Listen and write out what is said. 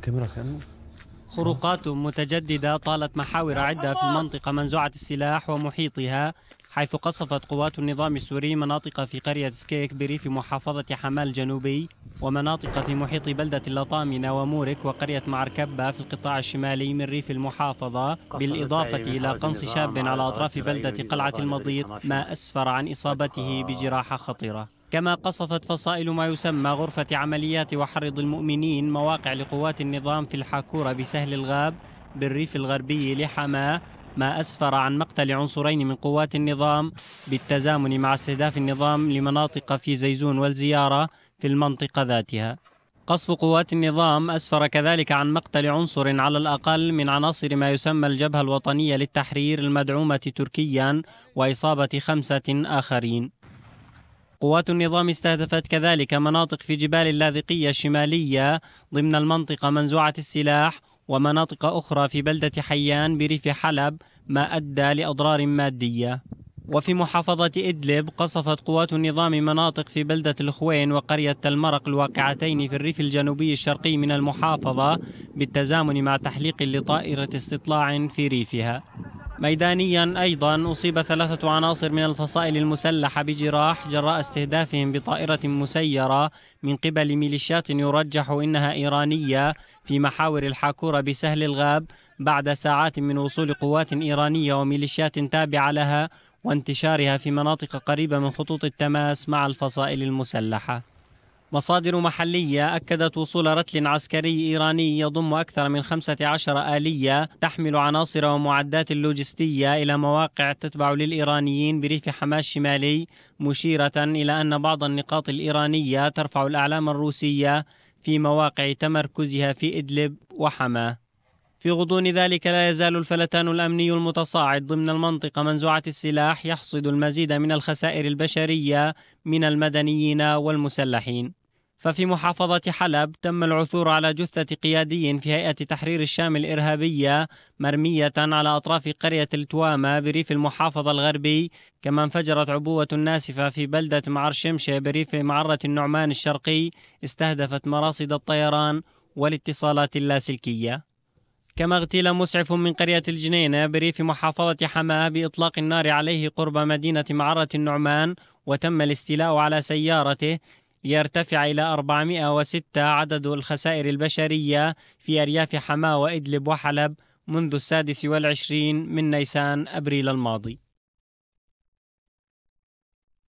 كاميرا خامة خروقات متجددة طالت محاور عدة في المنطقة منزوعة السلاح ومحيطها حيث قصفت قوات النظام السوري مناطق في قرية سكيك بريف محافظة حمال الجنوبي ومناطق في محيط بلدة اللطامنة ومورك وقرية معركبة في القطاع الشمالي من ريف المحافظة بالإضافة إلى قنص شاب على أطراف بلدة قلعة المضيط ما أسفر عن إصابته بجراحة خطيرة كما قصفت فصائل ما يسمى غرفة عمليات وحرض المؤمنين مواقع لقوات النظام في الحاكورة بسهل الغاب بالريف الغربي لحماة ما أسفر عن مقتل عنصرين من قوات النظام بالتزامن مع استهداف النظام لمناطق في زيزون والزيارة في المنطقة ذاتها قصف قوات النظام أسفر كذلك عن مقتل عنصر على الأقل من عناصر ما يسمى الجبهة الوطنية للتحرير المدعومة تركيا وإصابة خمسة آخرين قوات النظام استهدفت كذلك مناطق في جبال اللاذقية الشمالية ضمن المنطقة منزوعة السلاح ومناطق أخرى في بلدة حيان بريف حلب ما أدى لأضرار مادية وفي محافظة إدلب قصفت قوات النظام مناطق في بلدة الخوين وقرية المرق الواقعتين في الريف الجنوبي الشرقي من المحافظة بالتزامن مع تحليق لطائرة استطلاع في ريفها ميدانيا أيضا أصيب ثلاثة عناصر من الفصائل المسلحة بجراح جراء استهدافهم بطائرة مسيرة من قبل ميليشيات يرجح إنها إيرانية في محاور الحاكورة بسهل الغاب بعد ساعات من وصول قوات إيرانية وميليشيات تابعة لها وانتشارها في مناطق قريبة من خطوط التماس مع الفصائل المسلحة مصادر محلية أكدت وصول رتل عسكري إيراني يضم أكثر من 15 آلية تحمل عناصر ومعدات لوجستية إلى مواقع تتبع للإيرانيين بريف حماة الشمالي مشيرة إلى أن بعض النقاط الإيرانية ترفع الأعلام الروسية في مواقع تمركزها في إدلب وحماة في غضون ذلك لا يزال الفلتان الامني المتصاعد ضمن المنطقه منزوعه السلاح يحصد المزيد من الخسائر البشريه من المدنيين والمسلحين ففي محافظة حلب تم العثور على جثة قيادي في هيئة تحرير الشام الإرهابية مرمية على أطراف قرية التوامة بريف المحافظة الغربي كما انفجرت عبوة ناسفة في بلدة معر شمشة بريف معرة النعمان الشرقي استهدفت مراصد الطيران والاتصالات اللاسلكية كما اغتيل مسعف من قرية الجنينة بريف محافظة حماة بإطلاق النار عليه قرب مدينة معرة النعمان وتم الاستيلاء على سيارته ليرتفع إلى 406 عدد الخسائر البشرية في أرياف حماة وإدلب وحلب منذ السادس والعشرين من نيسان أبريل الماضي